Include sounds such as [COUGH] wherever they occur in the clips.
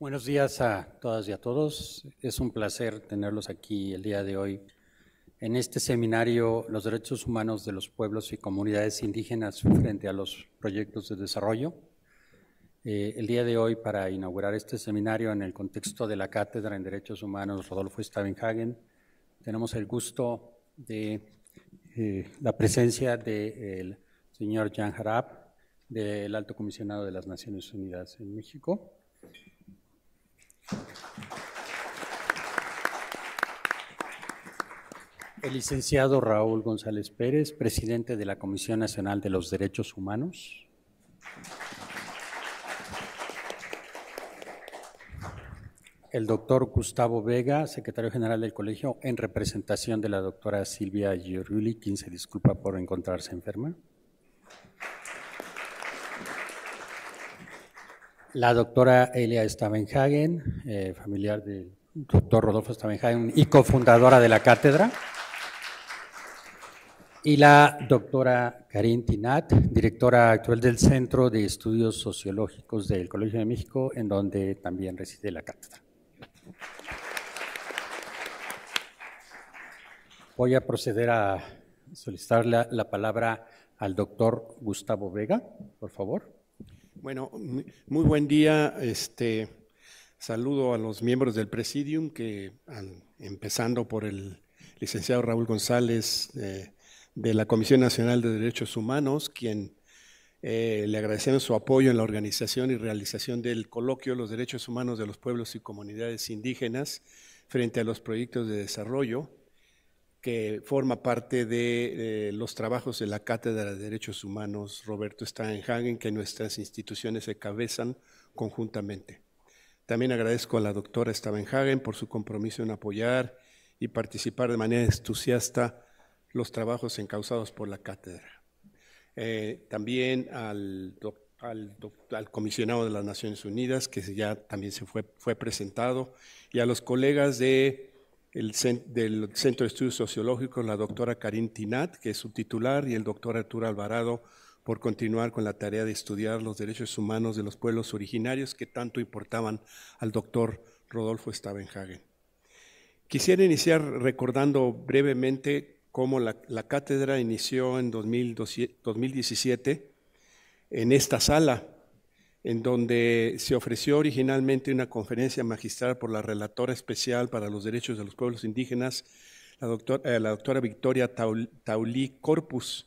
Buenos días a todas y a todos. Es un placer tenerlos aquí el día de hoy en este seminario Los derechos humanos de los pueblos y comunidades indígenas frente a los proyectos de desarrollo. Eh, el día de hoy, para inaugurar este seminario en el contexto de la Cátedra en Derechos Humanos Rodolfo Stavenhagen, tenemos el gusto de eh, la presencia del el eh, señor Jan Harap, del Alto Comisionado de las Naciones Unidas en México, el licenciado Raúl González Pérez, presidente de la Comisión Nacional de los Derechos Humanos. El doctor Gustavo Vega, secretario general del colegio, en representación de la doctora Silvia Giuruli, quien se disculpa por encontrarse enferma. La doctora Elia Stavenhagen, eh, familiar del doctor Rodolfo Stavenhagen y cofundadora de la cátedra. Y la doctora Karin Tinat, directora actual del Centro de Estudios Sociológicos del Colegio de México, en donde también reside la cátedra. Voy a proceder a solicitar la, la palabra al doctor Gustavo Vega, por favor. Bueno, muy buen día. Este, saludo a los miembros del Presidium, que empezando por el licenciado Raúl González eh, de la Comisión Nacional de Derechos Humanos, quien eh, le agradecemos su apoyo en la organización y realización del coloquio Los Derechos Humanos de los Pueblos y Comunidades Indígenas frente a los proyectos de desarrollo que forma parte de eh, los trabajos de la Cátedra de Derechos Humanos Roberto Steinhagen, que nuestras instituciones se cabezan conjuntamente. También agradezco a la doctora Stabenhagen por su compromiso en apoyar y participar de manera entusiasta los trabajos encausados por la cátedra. Eh, también al, al, comisionado de las Naciones Unidas, que ya también se fue, fue presentado, y a los colegas de del Centro de Estudios Sociológicos, la doctora Karin Tinat, que es su titular, y el doctor Arturo Alvarado, por continuar con la tarea de estudiar los derechos humanos de los pueblos originarios que tanto importaban al doctor Rodolfo Stavenhagen. Quisiera iniciar recordando brevemente cómo la, cátedra inició en 2017 en esta sala en donde se ofreció originalmente una conferencia magistral por la relatora especial para los derechos de los pueblos indígenas, la, eh, doctora Victoria Taulí Corpus.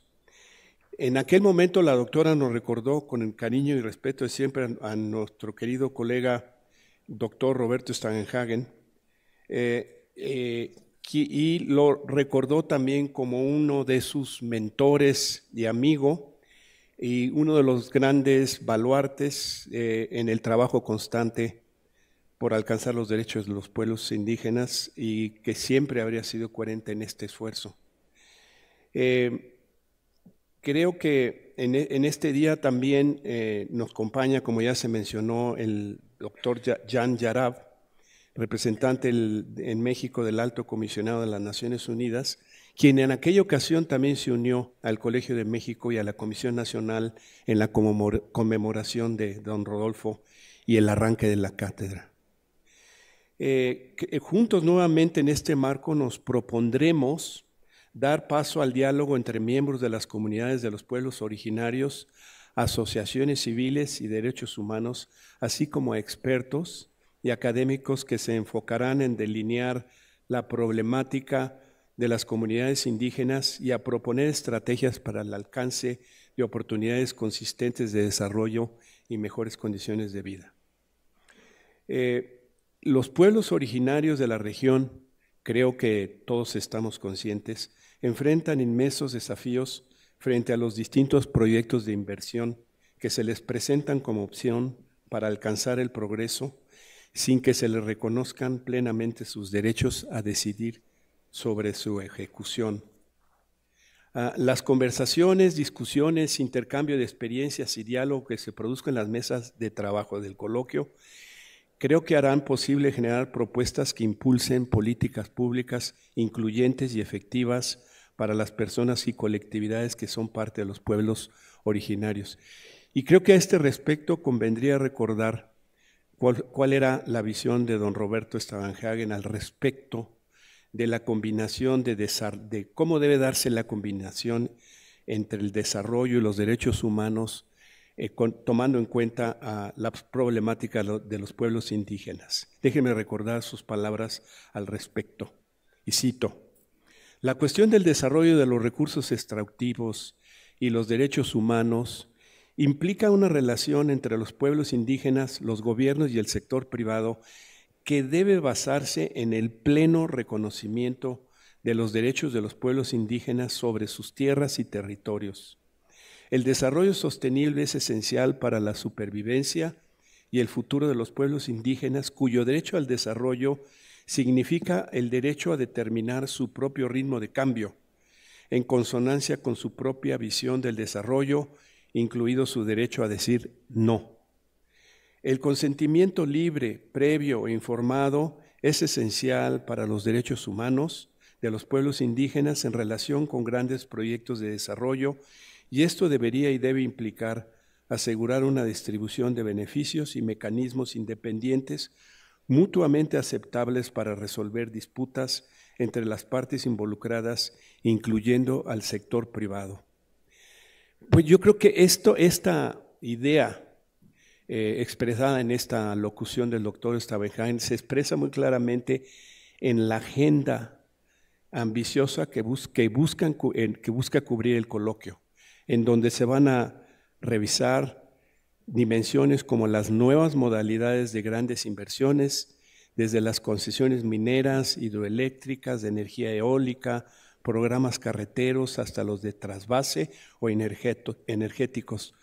En aquel momento la doctora nos recordó con el cariño y respeto de siempre a, nuestro querido colega doctor Roberto Stangenhagen eh, eh, y lo recordó también como uno de sus mentores y amigo y uno de los grandes baluartes eh, en el trabajo constante por alcanzar los derechos de los pueblos indígenas y que siempre habría sido coherente en este esfuerzo. Eh, creo que e, en, este día también eh, nos acompaña, como ya se mencionó, el doctor Jan Yarab, representante en México del Alto Comisionado de las Naciones Unidas, quien en aquella ocasión también se unió al Colegio de México y a la Comisión Nacional en la conmemoración de don Rodolfo y el arranque de la cátedra. Eh, eh, juntos nuevamente en este marco nos propondremos dar paso al diálogo entre miembros de las comunidades de los pueblos originarios, asociaciones civiles y derechos humanos, así como expertos y académicos que se enfocarán en delinear la problemática de las comunidades indígenas y a proponer estrategias para el alcance de oportunidades consistentes de desarrollo y mejores condiciones de vida. Eh, los pueblos originarios de la región, creo que todos estamos conscientes, enfrentan inmensos desafíos frente a los distintos proyectos de inversión que se les presentan como opción para alcanzar el progreso sin que se les reconozcan plenamente sus derechos a decidir sobre su ejecución. Ah, las conversaciones, discusiones, intercambio de experiencias y diálogo que se produzcan en las mesas de trabajo del coloquio creo que harán posible generar propuestas que impulsen políticas públicas incluyentes y efectivas para las personas y colectividades que son parte de los pueblos originarios. Y creo que a este respecto convendría recordar cuál, era la visión de don Roberto Stavanhagen al respecto de la combinación de, de cómo debe darse la combinación entre el desarrollo y los derechos humanos, eh, tomando en cuenta a ah, la problemática de los pueblos indígenas. Déjenme recordar sus palabras al respecto. Y cito, la cuestión del desarrollo de los recursos extractivos y los derechos humanos implica una relación entre los pueblos indígenas, los gobiernos y el sector privado que debe basarse en el pleno reconocimiento de los derechos de los pueblos indígenas sobre sus tierras y territorios. El desarrollo sostenible es esencial para la supervivencia y el futuro de los pueblos indígenas cuyo derecho al desarrollo significa el derecho a determinar su propio ritmo de cambio, en consonancia con su propia visión del desarrollo, incluido su derecho a decir no. El consentimiento libre, previo e informado es esencial para los derechos humanos de los pueblos indígenas en relación con grandes proyectos de desarrollo y esto debería y debe implicar asegurar una distribución de beneficios y mecanismos independientes mutuamente aceptables para resolver disputas entre las partes involucradas, incluyendo al sector privado. Pues yo creo que esto, esta idea eh, expresada en esta locución del doctor Stabenhain se expresa muy claramente en la agenda ambiciosa que, buscan que busca cubrir el coloquio, en donde se van a revisar dimensiones como las nuevas modalidades de grandes inversiones, desde las concesiones mineras, hidroeléctricas, de energía eólica, programas carreteros, hasta los de trasvase o energéticos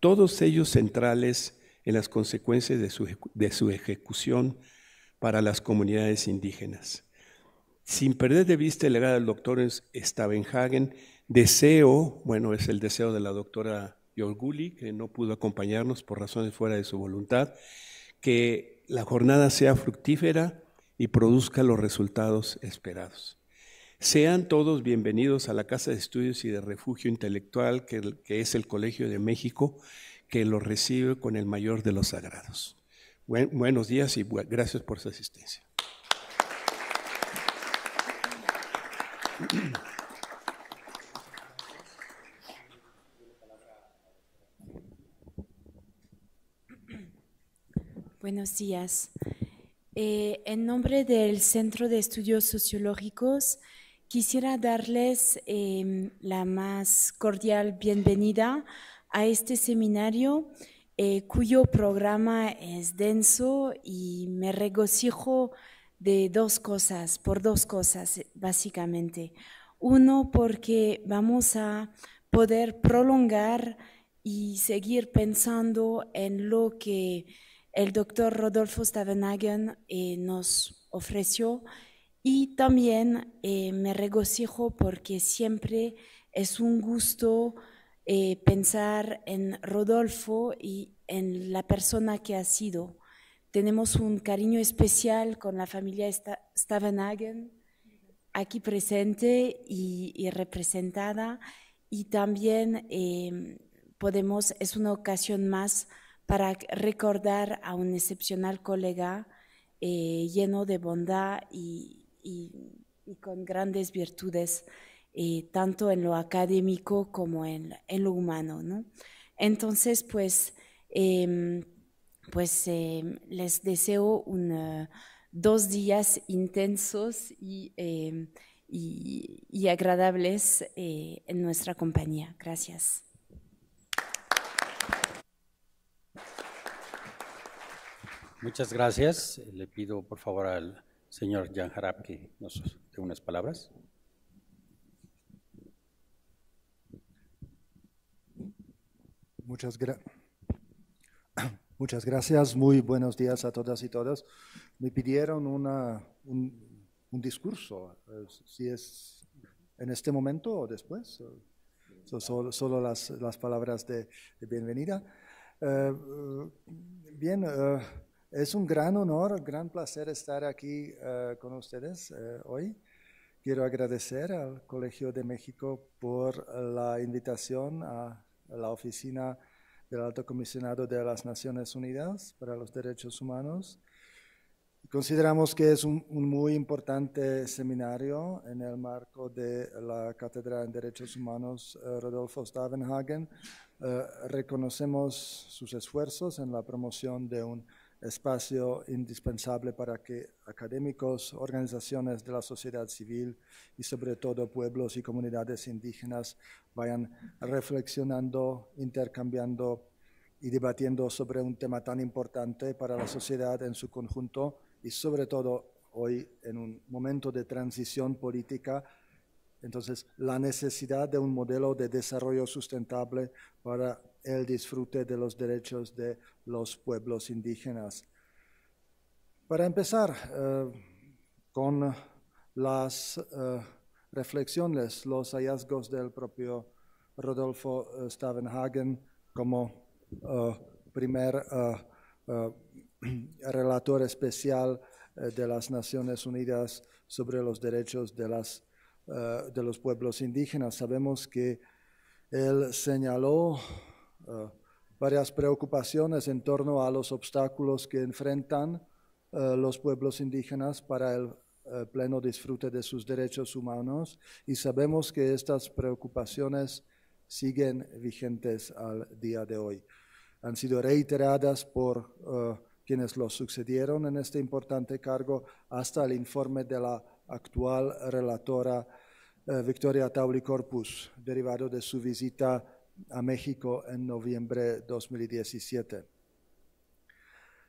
todos ellos centrales en las consecuencias de su, ejecución para las comunidades indígenas. Sin perder de vista el legado del doctor Stavenhagen, deseo, bueno, es el deseo de la doctora Yorguli, que no pudo acompañarnos por razones fuera de su voluntad, que la jornada sea fructífera y produzca los resultados esperados. Sean todos bienvenidos a la Casa de Estudios y de Refugio Intelectual, que, es el Colegio de México, que los recibe con el mayor de los sagrados. buenos días y gracias por su asistencia. Buenos días. Eh, en nombre del Centro de Estudios Sociológicos, Quisiera darles em, la más cordial bienvenida a este seminario eh, cuyo programa es denso y me regocijo de dos cosas, por dos cosas básicamente. Uno, porque vamos a poder prolongar y seguir pensando en lo que el doctor Rodolfo Stavenhagen eh, nos ofreció y también eh, me regocijo porque siempre es un gusto eh, pensar en Rodolfo y en la persona que ha sido. Tenemos un cariño especial con la familia Stavenhagen aquí presente y, representada y también eh, podemos, es una ocasión más para recordar a un excepcional colega lleno de bondad y, y, con grandes virtudes, eh, tanto en lo académico como en, lo humano. ¿no? Entonces, pues, em, pues em, les deseo un, eh, dos días intensos y, em, y, y agradables eh, en nuestra compañía. Gracias. Muchas gracias. Le pido por favor al señor Jan Harap que nos dé unas palabras. Muchas, gracias. [COUGHS] muchas gracias, muy buenos días a todas y todos. Me pidieron una, un, discurso, eh, si es en este momento o después, eh, solo, las, las, palabras de, bienvenida. Eh, bien, es un gran honor, un gran placer estar aquí eh, con ustedes eh, hoy. Quiero agradecer al Colegio de México por la invitación a la oficina del Alto Comisionado de las Naciones Unidas para los Derechos Humanos. Consideramos que es un, muy importante seminario en el marco de la Cátedra en Derechos Humanos eh, Rodolfo Stavenhagen. reconocemos sus esfuerzos en la promoción de un espacio indispensable para que académicos, organizaciones de la sociedad civil y sobre todo pueblos y comunidades indígenas vayan reflexionando, intercambiando y debatiendo sobre un tema tan importante para la sociedad en su conjunto y sobre todo hoy en un momento de transición política. Entonces, la necesidad de un modelo de desarrollo sustentable para el disfrute de los derechos de los pueblos indígenas. Para empezar eh, con las eh, reflexiones, los hallazgos del propio Rodolfo eh, Stavenhagen como primer [CLEARS THROAT] relator especial de las Naciones Unidas sobre los derechos de, las, de los pueblos indígenas. Sabemos que él señaló eh, varias preocupaciones en torno a los obstáculos que enfrentan eh, los pueblos indígenas para el eh, pleno disfrute de sus derechos humanos y sabemos que estas preocupaciones siguen vigentes al día de hoy. Han sido reiteradas por quienes los sucedieron en este importante cargo hasta el informe de la actual relatora Victoria Tauli Corpus, derivado de su visita a México en noviembre de 2017.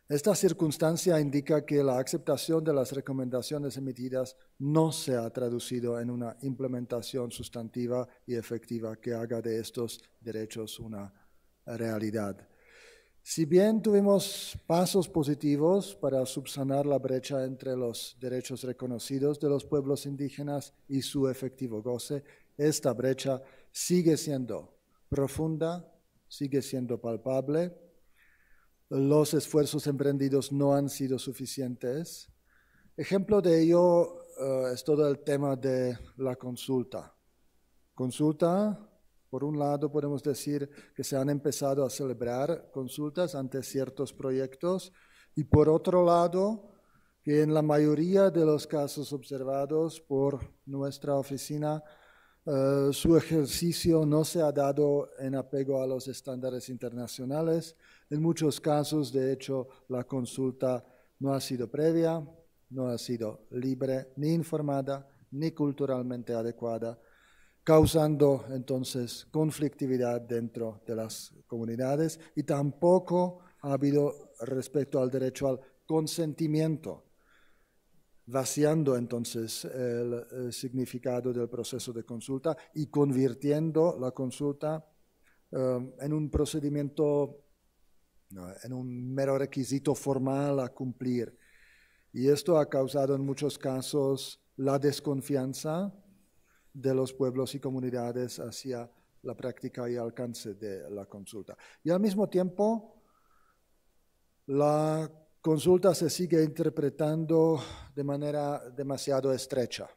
Esta circunstancia indica que la aceptación de las recomendaciones emitidas no se ha traducido en una implementación sustantiva y efectiva que haga de estos derechos una realidad. Si bien tuvimos pasos positivos para subsanar la brecha entre los derechos reconocidos de los pueblos indígenas y su efectivo goce, esta brecha sigue siendo profunda sigue siendo palpable. Los esfuerzos emprendidos no han sido suficientes. Ejemplo de ello eh, es todo el tema de la consulta. Consulta, por un lado podemos decir que se han empezado a celebrar consultas ante ciertos proyectos y por otro lado que en la mayoría de los casos observados por nuestra oficina eh, su ejercicio no se ha dado en apego a los estándares internacionales. En muchos casos, de hecho, la consulta no ha sido previa, no ha sido libre, ni informada, ni culturalmente adecuada, causando entonces conflictividad dentro de las comunidades y tampoco ha habido respecto al derecho al consentimiento vaciando entonces el, significado del proceso de consulta y convirtiendo la consulta um, en un procedimiento, en un mero requisito formal a cumplir. Y esto ha causado en muchos casos la desconfianza de los pueblos y comunidades hacia la práctica y alcance de la consulta. Y al mismo tiempo, la consulta se sigue interpretando de manera demasiado estrecha,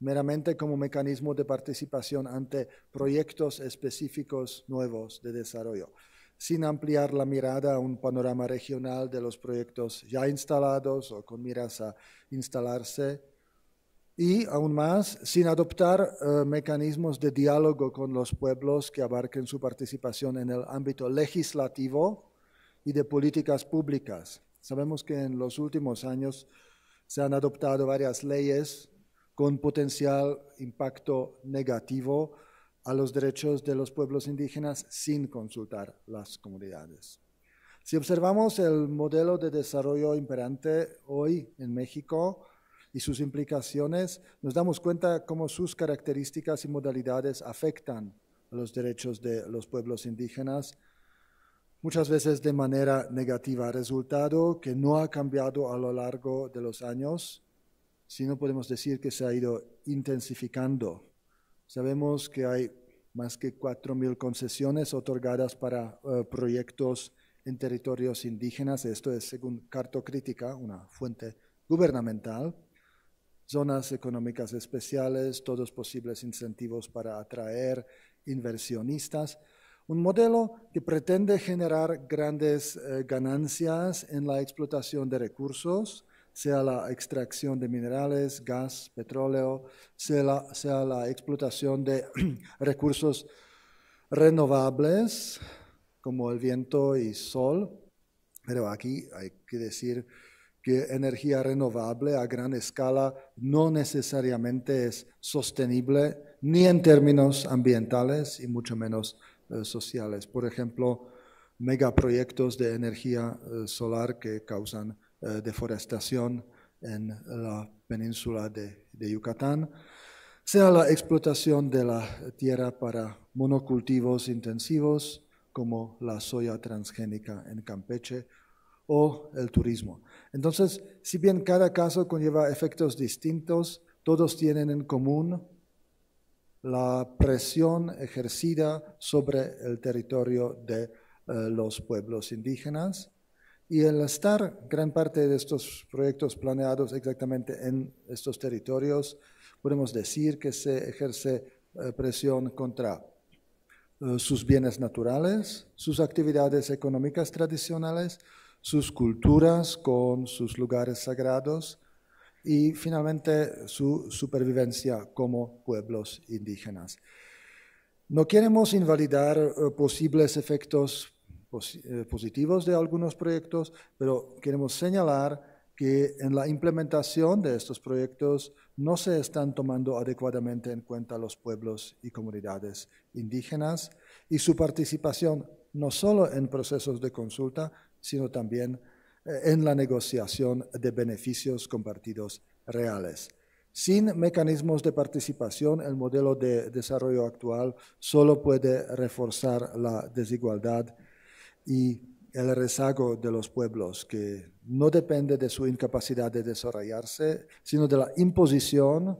meramente como mecanismo de participación ante proyectos específicos nuevos de desarrollo, sin ampliar la mirada a un panorama regional de los proyectos ya instalados o con miras a instalarse y aún más sin adoptar eh, mecanismos de diálogo con los pueblos que abarquen su participación en el ámbito legislativo y de políticas públicas, Sabemos que en los últimos años se han adoptado varias leyes con potencial impacto negativo a los derechos de los pueblos indígenas sin consultar las comunidades. Si observamos el modelo de desarrollo imperante hoy en México y sus implicaciones, nos damos cuenta cómo sus características y modalidades afectan a los derechos de los pueblos indígenas muchas veces de manera negativa, resultado que no ha cambiado a lo largo de los años, sino podemos decir que se ha ido intensificando. Sabemos que hay más que 4.000 concesiones otorgadas para eh, proyectos en territorios indígenas, esto es según Cartocrítica, una fuente gubernamental, zonas económicas especiales, todos posibles incentivos para atraer inversionistas, un modelo que pretende generar grandes eh, ganancias en la explotación de recursos, sea la extracción de minerales, gas, petróleo, sea la, sea la explotación de [CLEARS THROAT] recursos renovables como el viento y sol. Pero aquí hay que decir que energía renovable a gran escala no necesariamente es sostenible ni en términos ambientales y mucho menos eh, sociales. Por ejemplo, megaproyectos de energía eh, solar que causan eh, deforestación en la península de, de Yucatán, sea la explotación de la tierra para monocultivos intensivos como la soya transgénica en Campeche o el turismo. Entonces, si bien cada caso conlleva efectos distintos, todos tienen en común la presión ejercida sobre el territorio de eh, los pueblos indígenas. Y el estar gran parte de estos proyectos planeados exactamente en estos territorios, podemos decir que se ejerce eh, presión contra eh, sus bienes naturales, sus actividades económicas tradicionales, sus culturas con sus lugares sagrados, y finalmente su supervivencia como pueblos indígenas. No queremos invalidar eh, posibles efectos eh, positivos de algunos proyectos, pero queremos señalar que en la implementación de estos proyectos no se están tomando adecuadamente en cuenta los pueblos y comunidades indígenas y su participación no solo en procesos de consulta, sino también en la negociación de beneficios compartidos reales. Sin mecanismos de participación, el modelo de desarrollo actual solo puede reforzar la desigualdad y el rezago de los pueblos, que no depende de su incapacidad de desarrollarse, sino de la imposición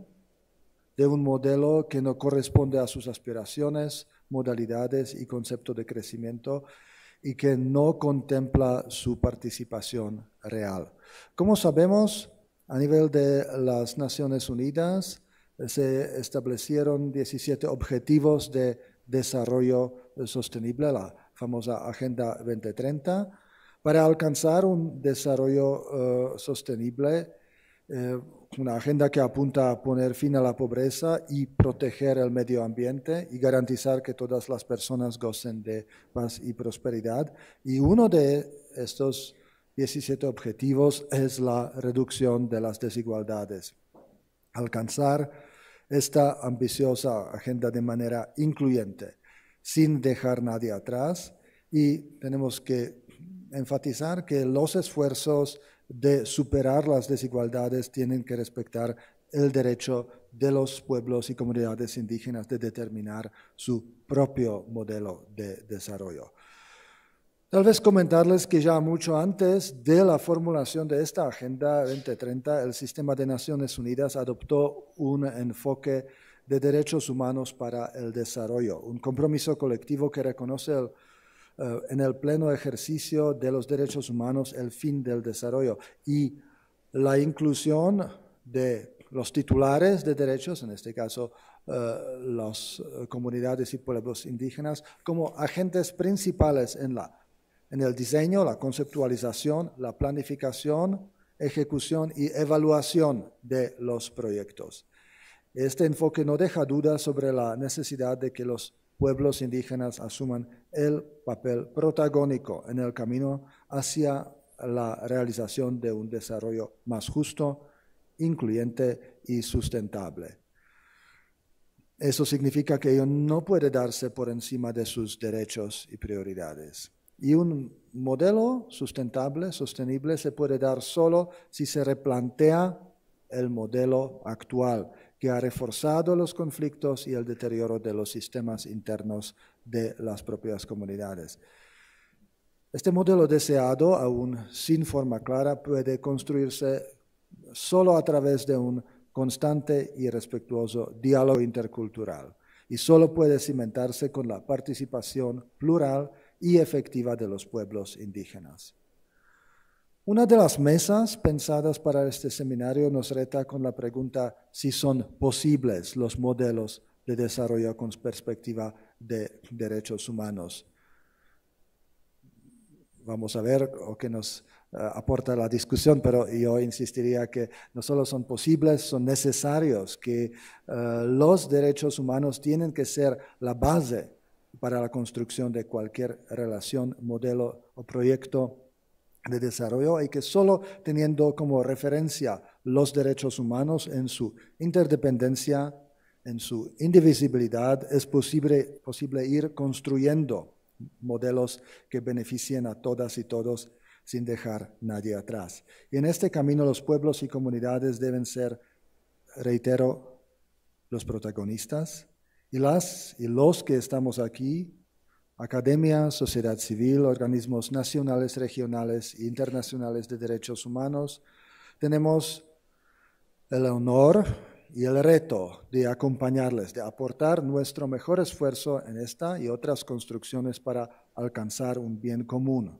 de un modelo que no corresponde a sus aspiraciones, modalidades y concepto de crecimiento, y que no contempla su participación real. Como sabemos, a nivel de las Naciones Unidas se establecieron 17 objetivos de desarrollo sostenible, la famosa Agenda 2030, para alcanzar un desarrollo eh, sostenible. Eh, una agenda que apunta a poner fin a la pobreza y proteger el medio ambiente y garantizar que todas las personas gocen de paz y prosperidad. Y uno de estos 17 objetivos es la reducción de las desigualdades. Alcanzar esta ambiciosa agenda de manera incluyente, sin dejar nadie atrás, y tenemos que enfatizar que los esfuerzos de superar las desigualdades tienen que respetar el derecho de los pueblos y comunidades indígenas de determinar su propio modelo de desarrollo. Tal vez comentarles que ya mucho antes de la formulación de esta Agenda 2030, el sistema de Naciones Unidas adoptó un enfoque de derechos humanos para el desarrollo, un compromiso colectivo que reconoce el eh, en el pleno ejercicio de los derechos humanos el fin del desarrollo y la inclusión de los titulares de derechos, en este caso eh, las eh, comunidades y pueblos indígenas, como agentes principales en, la, en el diseño, la conceptualización, la planificación, ejecución y evaluación de los proyectos. Este enfoque no deja duda sobre la necesidad de que los pueblos indígenas asuman el papel protagónico en el camino hacia la realización de un desarrollo más justo, incluyente y sustentable. Eso significa que ello no puede darse por encima de sus derechos y prioridades. Y un modelo sustentable, sostenible, se puede dar solo si se replantea el modelo actual, que ha reforzado los conflictos y el deterioro de los sistemas internos de las propias comunidades. Este modelo deseado, aún sin forma clara, puede construirse solo a través de un constante y respetuoso diálogo intercultural y solo puede cimentarse con la participación plural y efectiva de los pueblos indígenas. Una de las mesas pensadas para este seminario nos reta con la pregunta si son posibles los modelos de desarrollo con perspectiva de derechos humanos. Vamos a ver qué nos eh, aporta la discusión, pero yo insistiría que no solo son posibles, son necesarios, que eh, los derechos humanos tienen que ser la base para la construcción de cualquier relación, modelo o proyecto de desarrollo y que solo teniendo como referencia los derechos humanos en su interdependencia, en su indivisibilidad, es posible, posible ir construyendo modelos que beneficien a todas y todos sin dejar nadie atrás. Y en este camino los pueblos y comunidades deben ser, reitero, los protagonistas y las y los que estamos aquí academia, sociedad civil, organismos nacionales, regionales e internacionales de derechos humanos, tenemos el honor y el reto de acompañarles, de aportar nuestro mejor esfuerzo en esta y otras construcciones para alcanzar un bien común.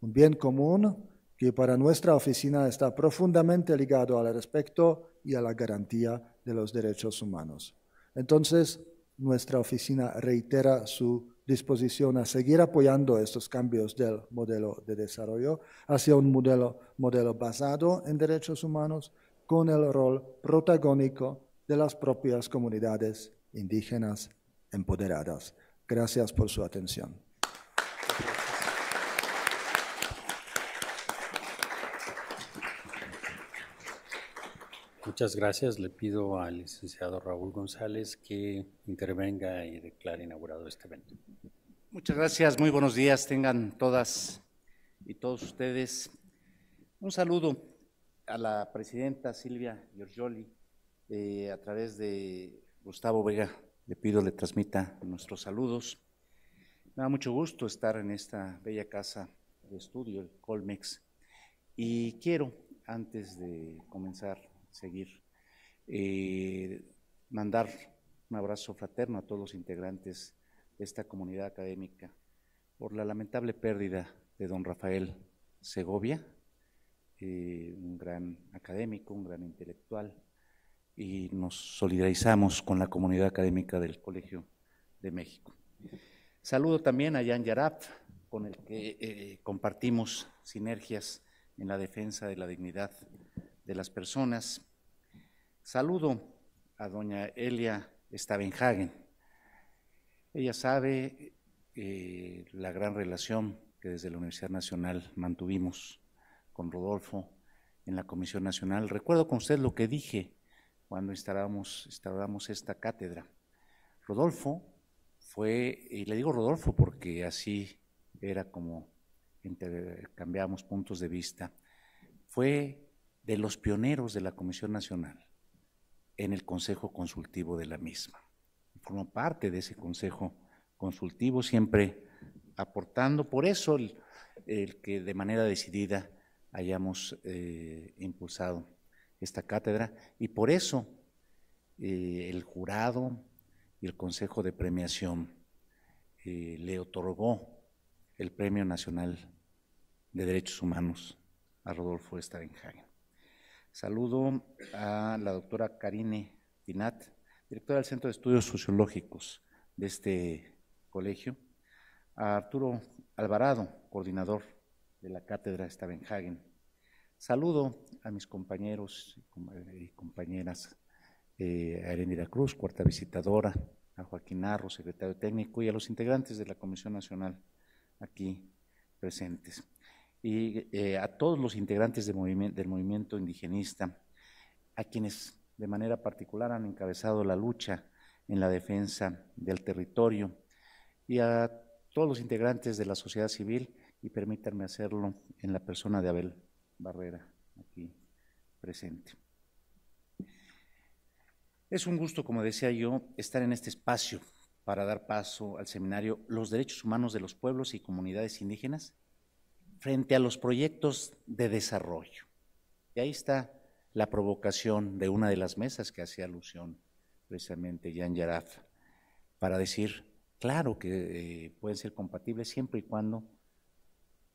Un bien común que para nuestra oficina está profundamente ligado al respeto y a la garantía de los derechos humanos. Entonces, nuestra oficina reitera su disposición a seguir apoyando estos cambios del modelo de desarrollo hacia un modelo, modelo basado en derechos humanos con el rol protagónico de las propias comunidades indígenas empoderadas. Gracias por su atención. Muchas gracias. Le pido al licenciado Raúl González que intervenga y declare inaugurado este evento. Muchas gracias. Muy buenos días. Tengan todas y todos ustedes. Un saludo a la presidenta Silvia Giorgioli eh, a través de Gustavo Vega. Le pido le transmita nuestros saludos. Me da mucho gusto estar en esta bella casa de estudio, el Colmex. Y quiero, antes de comenzar seguir. Eh, mandar un abrazo fraterno a todos los integrantes de esta comunidad académica por la lamentable pérdida de don Rafael Segovia, eh, un gran académico, un gran intelectual, y nos solidarizamos con la comunidad académica del Colegio de México. Saludo también a Jan Yarap, con el que eh, compartimos sinergias en la defensa de la dignidad de las personas. Saludo a doña Elia Stabenhagen. Ella sabe eh, la gran relación que desde la Universidad Nacional mantuvimos con Rodolfo en la Comisión Nacional. Recuerdo con usted lo que dije cuando instalamos, esta cátedra. Rodolfo fue, y le digo Rodolfo porque así era como intercambiamos puntos de vista, fue de los pioneros de la Comisión Nacional en el Consejo Consultivo de la misma. Formó parte de ese Consejo Consultivo, siempre aportando, por eso el, que de manera decidida hayamos eh, impulsado esta cátedra y por eso eh, el jurado y el Consejo de Premiación eh, le otorgó el Premio Nacional de Derechos Humanos a Rodolfo Starenhagen. Saludo a la doctora Karine Pinat, directora del Centro de Estudios Sociológicos de este colegio, a Arturo Alvarado, coordinador de la cátedra de Stavenhagen. Saludo a mis compañeros y compañeras, eh, a Erendira Cruz, cuarta visitadora, a Joaquín Arro, secretario técnico, y a los integrantes de la Comisión Nacional aquí presentes y eh, a todos los integrantes del movimiento indigenista, a quienes de manera particular han encabezado la lucha en la defensa del territorio y a todos los integrantes de la sociedad civil y permítanme hacerlo en la persona de Abel Barrera, aquí presente. Es un gusto, como decía yo, estar en este espacio para dar paso al seminario Los Derechos Humanos de los Pueblos y Comunidades Indígenas, frente a los proyectos de desarrollo. Y ahí está la provocación de una de las mesas que hacía alusión precisamente Jan Yaraf, para decir, claro que eh, pueden ser compatibles siempre y cuando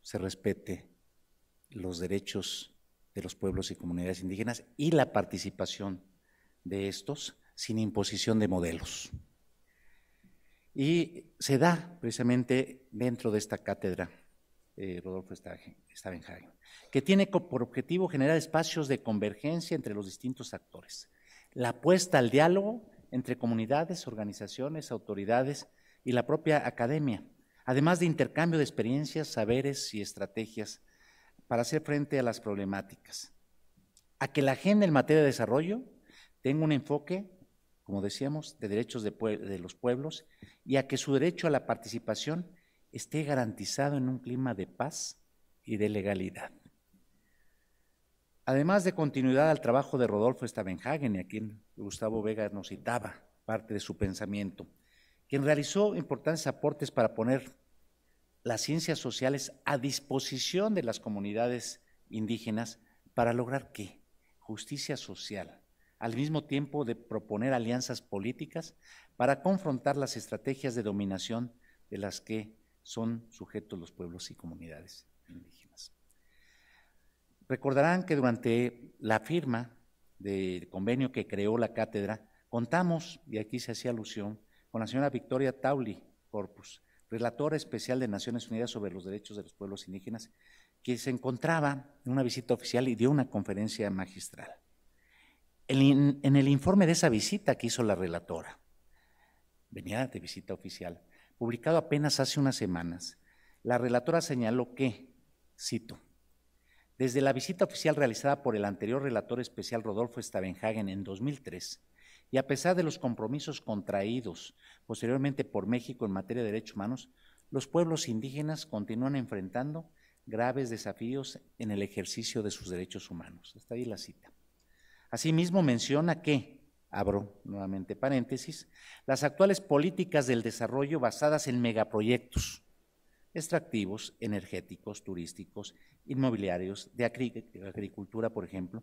se respete los derechos de los pueblos y comunidades indígenas y la participación de estos sin imposición de modelos. Y se da precisamente dentro de esta cátedra eh, Rodolfo Stavenhagen, que tiene por objetivo generar espacios de convergencia entre los distintos actores, la apuesta al diálogo entre comunidades, organizaciones, autoridades y la propia academia, además de intercambio de experiencias, saberes y estrategias para hacer frente a las problemáticas, a que la agenda en materia de desarrollo tenga un enfoque, como decíamos, de derechos de, de los pueblos y a que su derecho a la participación esté garantizado en un clima de paz y de legalidad. Además de continuidad al trabajo de Rodolfo y a quien Gustavo Vega nos citaba parte de su pensamiento, quien realizó importantes aportes para poner las ciencias sociales a disposición de las comunidades indígenas para lograr qué? Justicia social, al mismo tiempo de proponer alianzas políticas para confrontar las estrategias de dominación de las que son sujetos los pueblos y comunidades indígenas. Recordarán que durante la firma del convenio que creó la cátedra, contamos, y aquí se hacía alusión, con la señora Victoria Tauli Corpus, relatora especial de Naciones Unidas sobre los derechos de los pueblos indígenas, que se encontraba en una visita oficial y dio una conferencia magistral. En, el informe de esa visita que hizo la relatora, venía de visita oficial, publicado apenas hace unas semanas, la relatora señaló que, cito, desde la visita oficial realizada por el anterior relator especial Rodolfo Stavenhagen en 2003, y a pesar de los compromisos contraídos posteriormente por México en materia de derechos humanos, los pueblos indígenas continúan enfrentando graves desafíos en el ejercicio de sus derechos humanos. Está ahí la cita. Asimismo menciona que abro nuevamente paréntesis, las actuales políticas del desarrollo basadas en megaproyectos extractivos, energéticos, turísticos, inmobiliarios, de agricultura, por ejemplo,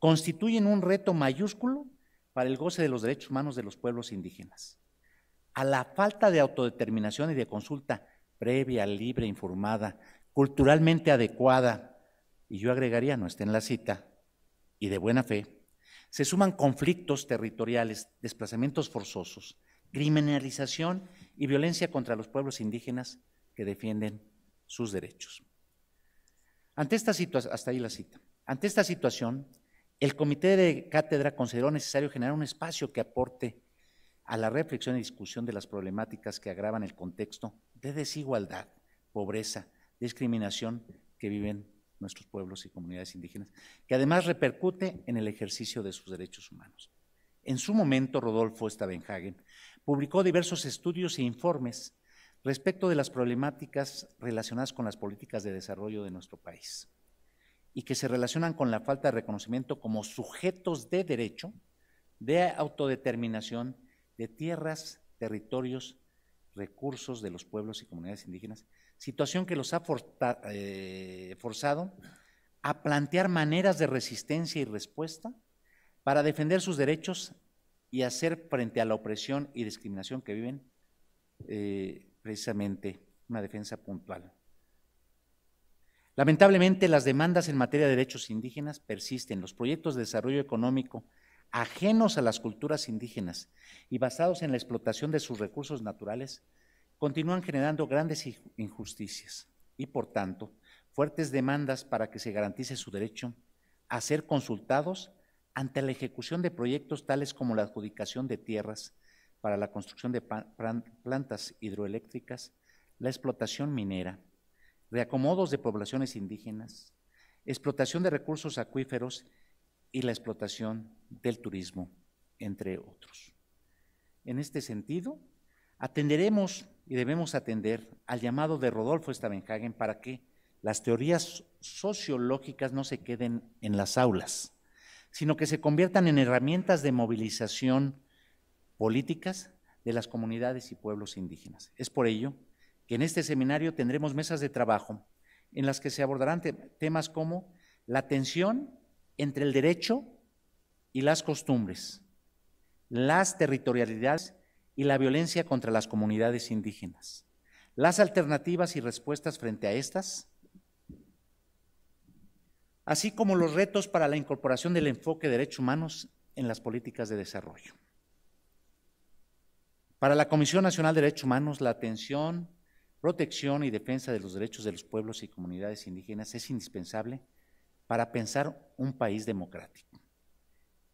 constituyen un reto mayúsculo para el goce de los derechos humanos de los pueblos indígenas. A la falta de autodeterminación y de consulta previa, libre, informada, culturalmente adecuada, y yo agregaría, no está en la cita, y de buena fe, se suman conflictos territoriales, desplazamientos forzosos, criminalización y violencia contra los pueblos indígenas que defienden sus derechos. Ante esta situación, hasta ahí la cita. Ante esta situación, el comité de cátedra consideró necesario generar un espacio que aporte a la reflexión y discusión de las problemáticas que agravan el contexto de desigualdad, pobreza, discriminación que viven nuestros pueblos y comunidades indígenas, que además repercute en el ejercicio de sus derechos humanos. En su momento, Rodolfo Stabenhagen publicó diversos estudios e informes respecto de las problemáticas relacionadas con las políticas de desarrollo de nuestro país y que se relacionan con la falta de reconocimiento como sujetos de derecho de autodeterminación de tierras, territorios, recursos de los pueblos y comunidades indígenas, situación que los ha eh, forzado a plantear maneras de resistencia y respuesta para defender sus derechos y hacer frente a la opresión y discriminación que viven, eh, precisamente una defensa puntual. Lamentablemente, las demandas en materia de derechos indígenas persisten. Los proyectos de desarrollo económico ajenos a las culturas indígenas y basados en la explotación de sus recursos naturales continúan generando grandes injusticias y, por tanto, fuertes demandas para que se garantice su derecho a ser consultados ante la ejecución de proyectos tales como la adjudicación de tierras para la construcción de plantas hidroeléctricas, la explotación minera, reacomodos de poblaciones indígenas, explotación de recursos acuíferos y la explotación del turismo, entre otros. En este sentido, atenderemos y debemos atender al llamado de Rodolfo Stavenhagen para que las teorías sociológicas no se queden en las aulas, sino que se conviertan en herramientas de movilización políticas de las comunidades y pueblos indígenas. Es por ello que en este seminario tendremos mesas de trabajo en las que se abordarán temas como la tensión entre el derecho y las costumbres, las territorialidades y la violencia contra las comunidades indígenas. Las alternativas y respuestas frente a estas, así como los retos para la incorporación del enfoque de derechos humanos en las políticas de desarrollo. Para la Comisión Nacional de Derechos Humanos, la atención, protección y defensa de los derechos de los pueblos y comunidades indígenas es indispensable para pensar un país democrático,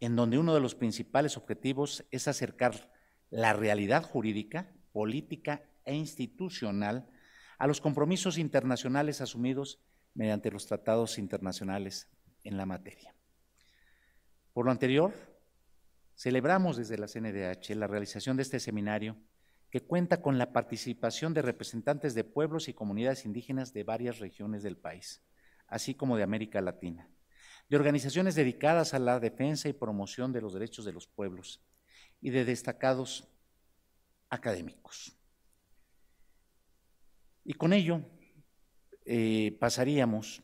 en donde uno de los principales objetivos es acercar la realidad jurídica, política e institucional a los compromisos internacionales asumidos mediante los tratados internacionales en la materia. Por lo anterior, celebramos desde la CNDH la realización de este seminario que cuenta con la participación de representantes de pueblos y comunidades indígenas de varias regiones del país, así como de América Latina, de organizaciones dedicadas a la defensa y promoción de los derechos de los pueblos, y de destacados académicos. Y con ello eh, pasaríamos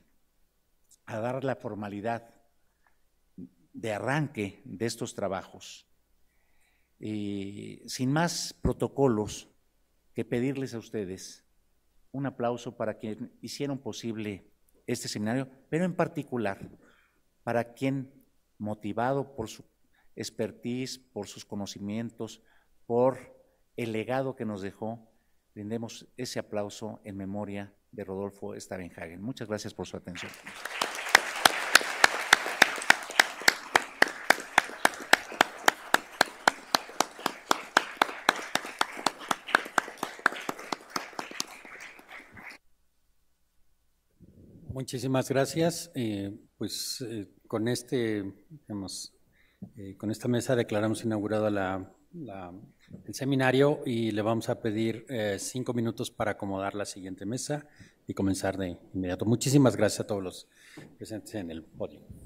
a dar la formalidad de arranque de estos trabajos, eh, sin más protocolos que pedirles a ustedes un aplauso para quien hicieron posible este seminario, pero en particular para quien, motivado por su expertise, por sus conocimientos, por el legado que nos dejó. Brindemos ese aplauso en memoria de Rodolfo Stavenhagen. Muchas gracias por su atención. Muchísimas gracias. Eh, pues eh, con este hemos eh, con esta mesa declaramos inaugurado el seminario y le vamos a pedir eh, cinco minutos para acomodar la siguiente mesa y comenzar de inmediato. Muchísimas gracias a todos los presentes en el podio.